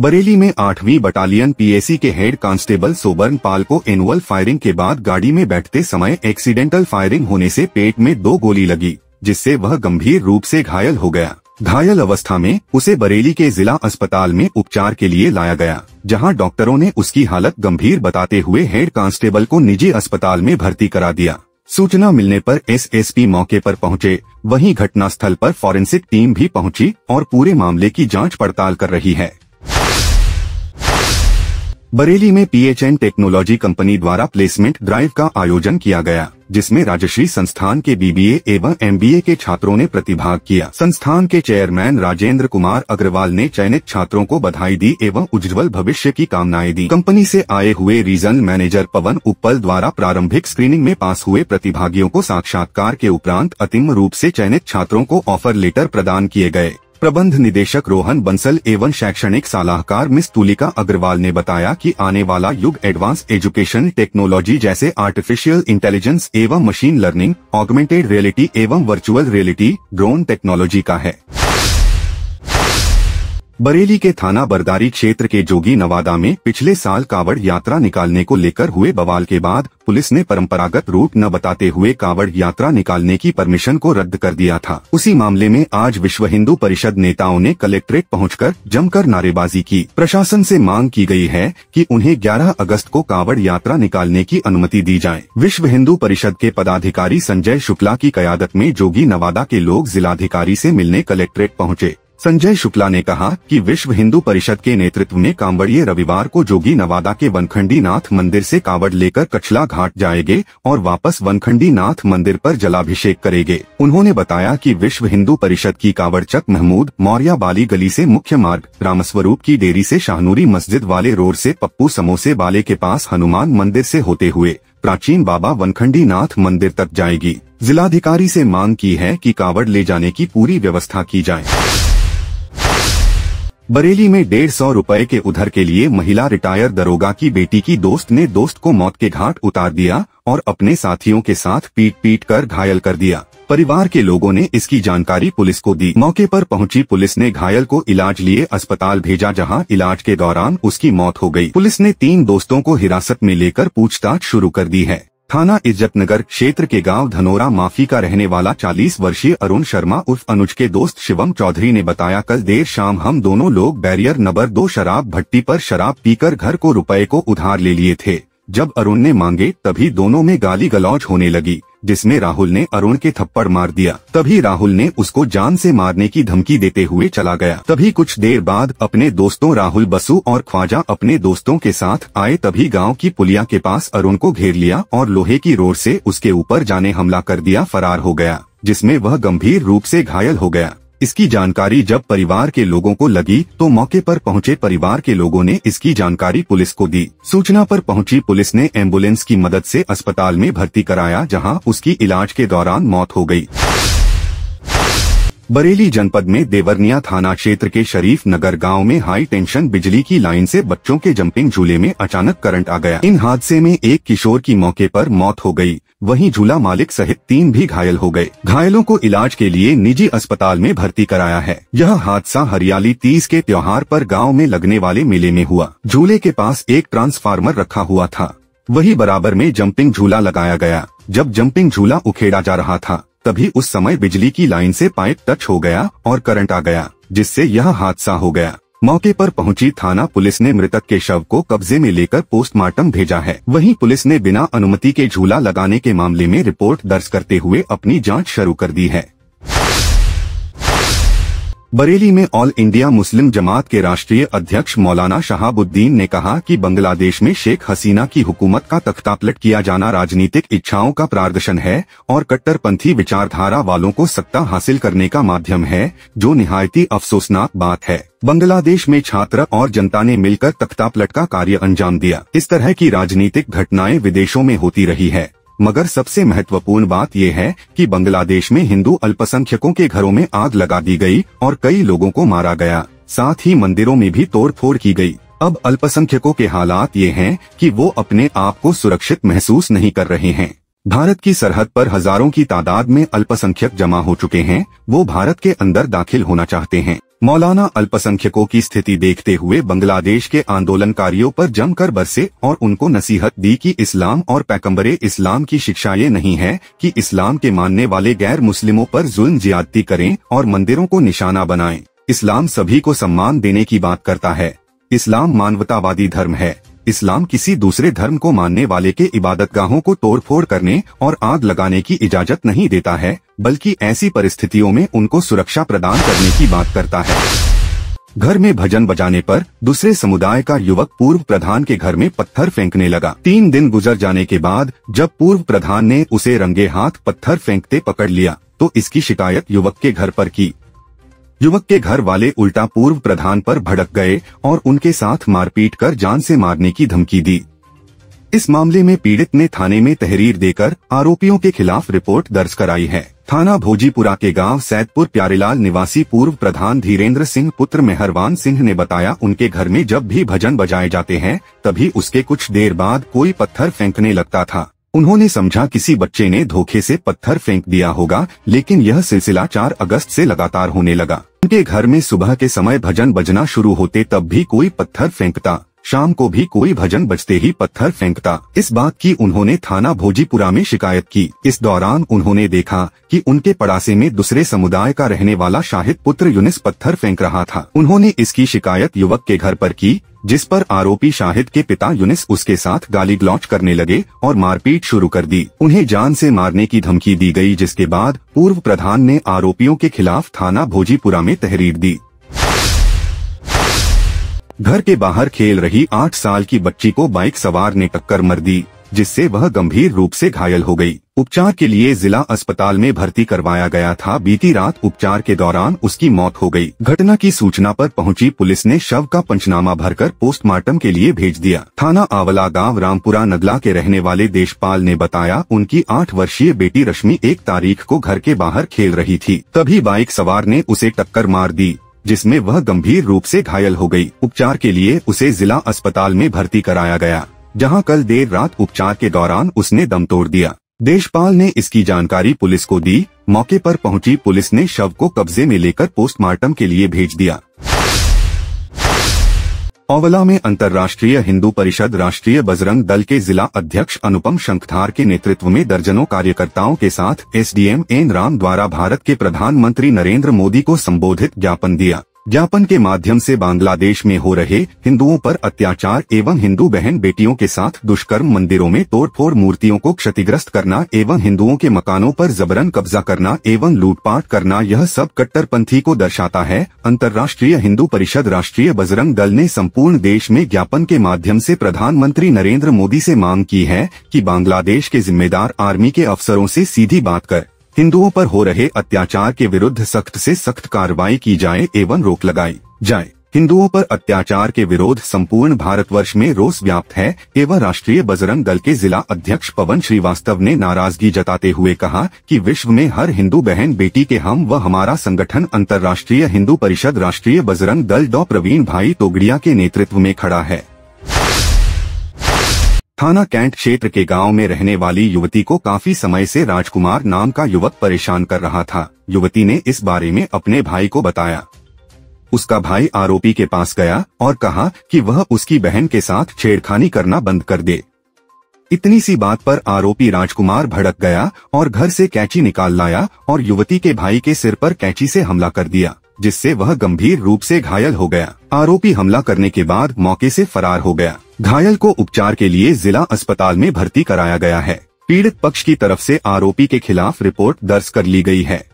बरेली में आठवीं battalion PAC के हेड कांस्टेबल सोबर्न पाल को एनुअल फायरिंग के बाद गाड़ी में बैठते समय एक्सीडेंटल फायरिंग होने से पेट में दो गोली लगी जिससे वह गंभीर रूप से घायल हो गया घायल अवस्था में उसे बरेली के जिला अस्पताल में उपचार के लिए लाया गया जहां डॉक्टरों ने उसकी हालत गंभीर बताते हुए हेड कांस्टेबल को निजी अस्पताल में भर्ती करा दिया सूचना मिलने पर एसएसपी मौके पर पहुंचे वहीं घटनास्थल पर फॉरेंसिक टीम भी पहुंची और पूरे मामले की जांच पड़ताल कर रही है बरेली में पीएचएन टेक्नोलॉजी कंपनी द्वारा प्लेसमेंट ड्राइव का आयोजन किया गया जिसमें राजश्री संस्थान के बीबीए एवं एमबीए के छात्रों ने प्रतिभाग किया संस्थान के चेयरमैन राजेंद्र कुमार अग्रवाल ने चयनित छात्रों को बधाई दी एवं उज्जवल भविष्य की कामनाएं दी कंपनी से आए हुए रीजनल मैनेजर पवन उपल द्वारा प्रारंभिक स्क्रीनिंग में पास हुए प्रतिभागियों को साक्षात्कार के उपरांत अतिम रूप ऐसी चयनित छात्रों को ऑफर लेटर प्रदान किए गए प्रबंध निदेशक रोहन बंसल एवं शैक्षणिक सलाहकार मिस तुलिका अग्रवाल ने बताया कि आने वाला युग एडवांस एजुकेशन टेक्नोलॉजी जैसे आर्टिफिशियल इंटेलिजेंस एवं मशीन लर्निंग ऑगमेंटेड रियलिटी एवं वर्चुअल रियलिटी ड्रोन टेक्नोलॉजी का है बरेली के थाना बरदारी क्षेत्र के जोगी नवादा में पिछले साल कावड़ यात्रा निकालने को लेकर हुए बवाल के बाद पुलिस ने परंपरागत रूट न बताते हुए कावड़ यात्रा निकालने की परमिशन को रद्द कर दिया था उसी मामले में आज विश्व हिंदू परिषद नेताओं ने कलेक्ट्रेट पहुंचकर जमकर नारेबाजी की प्रशासन से मांग की गई है कि उन्हें 11 अगस्त को कांवड़ यात्रा निकालने की अनुमति दी जाए विश्व हिंदू परिषद के पदाधिकारी संजय शुक्ला की कयादत में जोगी नवादा के लोग जिलाधिकारी ऐसी मिलने कलेक्ट्रेट पहुँचे संजय शुक्ला ने कहा कि विश्व हिंदू परिषद के नेतृत्व में कांवड़िए रविवार को जोगी नवादा के वनखंडी नाथ मंदिर से कांवड़ लेकर कछला घाट जाएंगे और वापस वनखंडी नाथ मंदिर पर जलाभिषेक करेंगे उन्होंने बताया कि विश्व हिंदू परिषद की कांवड़चक महमूद मौर्या बाली गली से मुख्य मार्ग रामस्वरूप की डेरी से शाहनूरी मस्जिद वाले रोड से पप्पू समोसे वाले के पास हनुमान मंदिर से होते हुए प्राचीन बाबा वनखंडी नाथ मंदिर तक जाएगी जिलाधिकारी से मांग की है कि कांवड़ ले जाने की पूरी व्यवस्था की जाए बरेली में डेढ़ सौ रूपए के उधर के लिए महिला रिटायर दरोगा की बेटी की दोस्त ने दोस्त को मौत के घाट उतार दिया और अपने साथियों के साथ पीट पीट कर घायल कर दिया परिवार के लोगों ने इसकी जानकारी पुलिस को दी मौके पर पहुंची पुलिस ने घायल को इलाज लिए अस्पताल भेजा जहां इलाज के दौरान उसकी मौत हो गई पुलिस ने तीन दोस्तों को हिरासत में लेकर पूछताछ शुरू कर दी है थाना इज्जत नगर क्षेत्र के गांव धनोरा माफी का रहने वाला 40 वर्षीय अरुण शर्मा उर्फ अनुज के दोस्त शिवम चौधरी ने बताया कल देर शाम हम दोनों लोग बैरियर नंबर दो शराब भट्टी पर शराब पीकर घर को रुपए को उधार ले लिए थे जब अरुण ने मांगे तभी दोनों में गाली गलौज होने लगी जिसमें राहुल ने अरुण के थप्पड़ मार दिया तभी राहुल ने उसको जान से मारने की धमकी देते हुए चला गया तभी कुछ देर बाद अपने दोस्तों राहुल बसु और ख्वाजा अपने दोस्तों के साथ आए तभी गांव की पुलिया के पास अरुण को घेर लिया और लोहे की रोड से उसके ऊपर जाने हमला कर दिया फरार हो गया जिसमे वह गंभीर रूप ऐसी घायल हो गया इसकी जानकारी जब परिवार के लोगों को लगी तो मौके पर पहुंचे परिवार के लोगों ने इसकी जानकारी पुलिस को दी सूचना पर पहुंची पुलिस ने एम्बुलेंस की मदद से अस्पताल में भर्ती कराया जहां उसकी इलाज के दौरान मौत हो गई बरेली जनपद में देवरनिया थाना क्षेत्र के शरीफ नगर गांव में हाई टेंशन बिजली की लाइन से बच्चों के जंपिंग झूले में अचानक करंट आ गया इन हादसे में एक किशोर की मौके पर मौत हो गई वहीं झूला मालिक सहित तीन भी घायल हो गए घायलों को इलाज के लिए निजी अस्पताल में भर्ती कराया है यह हादसा हरियाली तीस के त्योहार आरोप गाँव में लगने वाले मेले में हुआ झूले के पास एक ट्रांसफार्मर रखा हुआ था वही बराबर में जंपिंग झूला लगाया गया जब जंपिंग झूला उखेड़ा जा रहा था तभी उस समय बिजली की लाइन से पाइप टच हो गया और करंट आ गया जिससे यह हादसा हो गया मौके पर पहुंची थाना पुलिस ने मृतक के शव को कब्जे में लेकर पोस्टमार्टम भेजा है वहीं पुलिस ने बिना अनुमति के झूला लगाने के मामले में रिपोर्ट दर्ज करते हुए अपनी जांच शुरू कर दी है बरेली में ऑल इंडिया मुस्लिम जमात के राष्ट्रीय अध्यक्ष मौलाना शहाबुद्दीन ने कहा कि बांग्लादेश में शेख हसीना की हुकूमत का तख्तापलट किया जाना राजनीतिक इच्छाओं का प्रार्दर्शन है और कट्टरपंथी विचारधारा वालों को सत्ता हासिल करने का माध्यम है जो निहायती अफसोसनाक बात है बांग्लादेश में छात्र और जनता ने मिलकर तख्तापलट का कार्य अंजाम दिया इस तरह की राजनीतिक घटनाएं विदेशों में होती रही है मगर सबसे महत्वपूर्ण बात यह है कि बांग्लादेश में हिंदू अल्पसंख्यकों के घरों में आग लगा दी गई और कई लोगों को मारा गया साथ ही मंदिरों में भी तोड़फोड़ की गई अब अल्पसंख्यकों के हालात ये हैं कि वो अपने आप को सुरक्षित महसूस नहीं कर रहे हैं भारत की सरहद पर हजारों की तादाद में अल्पसंख्यक जमा हो चुके हैं वो भारत के अंदर दाखिल होना चाहते हैं मौलाना अल्पसंख्यकों की स्थिति देखते हुए बांग्लादेश के आंदोलनकारियों पर जमकर बरसे और उनको नसीहत दी कि इस्लाम और पैकम्बरे इस्लाम की शिक्षाएं नहीं है कि इस्लाम के मानने वाले गैर मुस्लिमों पर जुल्म ज्यादती करें और मंदिरों को निशाना बनाएं। इस्लाम सभी को सम्मान देने की बात करता है इस्लाम मानवतावादी धर्म है इस्लाम किसी दूसरे धर्म को मानने वाले के इबादतगाहों को तोड़फोड़ करने और आग लगाने की इजाजत नहीं देता है बल्कि ऐसी परिस्थितियों में उनको सुरक्षा प्रदान करने की बात करता है घर में भजन बजाने पर दूसरे समुदाय का युवक पूर्व प्रधान के घर में पत्थर फेंकने लगा तीन दिन गुजर जाने के बाद जब पूर्व प्रधान ने उसे रंगे हाथ पत्थर फेंकते पकड़ लिया तो इसकी शिकायत युवक के घर पर की युवक के घर वाले उल्टा पूर्व प्रधान पर भड़क गए और उनके साथ मारपीट कर जान से मारने की धमकी दी इस मामले में पीड़ित ने थाने में तहरीर देकर आरोपियों के खिलाफ रिपोर्ट दर्ज कराई है थाना भोजीपुरा के गांव सैदपुर प्यारेलाल निवासी पूर्व प्रधान धीरेन्द्र सिंह पुत्र मेहरवान सिंह ने बताया उनके घर में जब भी भजन बजाए जाते हैं तभी उसके कुछ देर बाद कोई पत्थर फेंकने लगता था उन्होंने समझा किसी बच्चे ने धोखे से पत्थर फेंक दिया होगा लेकिन यह सिलसिला 4 अगस्त से लगातार होने लगा उनके घर में सुबह के समय भजन बजना शुरू होते तब भी कोई पत्थर फेंकता शाम को भी कोई भजन बजते ही पत्थर फेंकता इस बात की उन्होंने थाना भोजीपुरा में शिकायत की इस दौरान उन्होंने देखा कि उनके पड़ासे में दूसरे समुदाय का रहने वाला शाहिद पुत्र यूनिस पत्थर फेंक रहा था उन्होंने इसकी शिकायत युवक के घर पर की जिस पर आरोपी शाहिद के पिता यूनिस उसके साथ गाली गलौच करने लगे और मारपीट शुरू कर दी उन्हें जान से मारने की धमकी दी गई जिसके बाद पूर्व प्रधान ने आरोपियों के खिलाफ थाना भोजीपुरा में तहरीर दी घर के बाहर खेल रही आठ साल की बच्ची को बाइक सवार ने टक्कर मर दी जिससे वह गंभीर रूप से घायल हो गई। उपचार के लिए जिला अस्पताल में भर्ती करवाया गया था बीती रात उपचार के दौरान उसकी मौत हो गई। घटना की सूचना पर पहुंची पुलिस ने शव का पंचनामा भरकर पोस्टमार्टम के लिए भेज दिया थाना आवला गांव रामपुरा नदला के रहने वाले देशपाल ने बताया उनकी आठ वर्षीय बेटी रश्मि एक तारीख को घर के बाहर खेल रही थी तभी बाइक सवार ने उसे टक्कर मार दी जिसमें वह गंभीर रूप से घायल हो गई। उपचार के लिए उसे जिला अस्पताल में भर्ती कराया गया जहां कल देर रात उपचार के दौरान उसने दम तोड़ दिया देशपाल ने इसकी जानकारी पुलिस को दी मौके पर पहुंची पुलिस ने शव को कब्जे में लेकर पोस्टमार्टम के लिए भेज दिया ओवला में अंतर्राष्ट्रीय हिंदू परिषद राष्ट्रीय बजरंग दल के जिला अध्यक्ष अनुपम शंखधार के नेतृत्व में दर्जनों कार्यकर्ताओं के साथ एसडीएम एन राम द्वारा भारत के प्रधानमंत्री नरेंद्र मोदी को संबोधित ज्ञापन दिया ज्ञापन के माध्यम से बांग्लादेश में हो रहे हिंदुओं पर अत्याचार एवं हिंदू बहन बेटियों के साथ दुष्कर्म मंदिरों में तोड़फोड़ मूर्तियों को क्षतिग्रस्त करना एवं हिंदुओं के मकानों पर जबरन कब्जा करना एवं लूटपाट करना यह सब कट्टरपंथी को दर्शाता है अंतर्राष्ट्रीय हिंदू परिषद राष्ट्रीय बजरंग दल ने संपूर्ण देश में ज्ञापन के माध्यम ऐसी प्रधानमंत्री नरेंद्र मोदी ऐसी मांग की है की बांग्लादेश के जिम्मेदार आर्मी के अफसरों ऐसी सीधी बात कर हिंदुओं पर हो रहे अत्याचार के विरुद्ध सख्त से सख्त कार्रवाई की जाए एवं रोक लगाई जाए हिंदुओं पर अत्याचार के विरोध संपूर्ण भारतवर्ष में रोष व्याप्त है एवं राष्ट्रीय बजरंग दल के जिला अध्यक्ष पवन श्रीवास्तव ने नाराजगी जताते हुए कहा कि विश्व में हर हिंदू बहन बेटी के हम व हमारा संगठन अंतर्राष्ट्रीय हिंदू परिषद राष्ट्रीय बजरंग दल डॉ प्रवीण भाई तोगड़िया के नेतृत्व में खड़ा है थाना कैंट क्षेत्र के गांव में रहने वाली युवती को काफी समय से राजकुमार नाम का युवक परेशान कर रहा था युवती ने इस बारे में अपने भाई को बताया उसका भाई आरोपी के पास गया और कहा कि वह उसकी बहन के साथ छेड़खानी करना बंद कर दे इतनी सी बात पर आरोपी राजकुमार भड़क गया और घर से कैची निकाल लाया और युवती के भाई के सिर पर कैची से हमला कर दिया जिससे वह गंभीर रूप से घायल हो गया आरोपी हमला करने के बाद मौके से फरार हो गया घायल को उपचार के लिए जिला अस्पताल में भर्ती कराया गया है पीड़ित पक्ष की तरफ से आरोपी के खिलाफ रिपोर्ट दर्ज कर ली गई है